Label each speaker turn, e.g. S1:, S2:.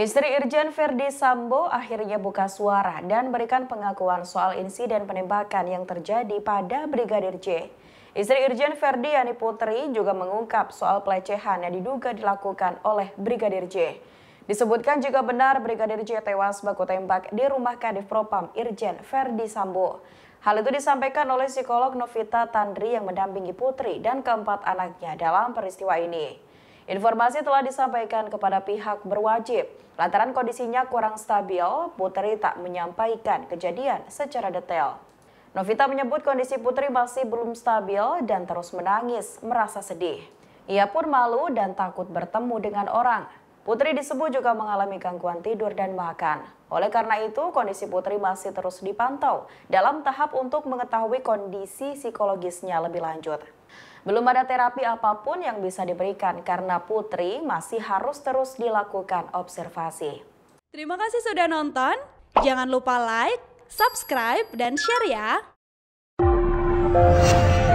S1: Istri Irjen Ferdi Sambo akhirnya buka suara dan berikan pengakuan soal insiden penembakan yang terjadi pada Brigadir J. Istri Irjen Ferdi, Yani Putri juga mengungkap soal pelecehan yang diduga dilakukan oleh Brigadir J. Disebutkan juga benar Brigadir J tewas baku tembak di rumah Kadif Propam Irjen Ferdi Sambo. Hal itu disampaikan oleh psikolog Novita Tandri yang mendampingi Putri dan keempat anaknya dalam peristiwa ini. Informasi telah disampaikan kepada pihak berwajib. Lantaran kondisinya kurang stabil, Putri tak menyampaikan kejadian secara detail. Novita menyebut kondisi Putri masih belum stabil dan terus menangis, merasa sedih. Ia pun malu dan takut bertemu dengan orang. Putri disebut juga mengalami gangguan tidur dan makan. Oleh karena itu, kondisi Putri masih terus dipantau dalam tahap untuk mengetahui kondisi psikologisnya lebih lanjut. Belum ada terapi apapun yang bisa diberikan karena Putri masih harus terus dilakukan observasi.
S2: Terima kasih sudah nonton. Jangan lupa like, subscribe, dan share ya.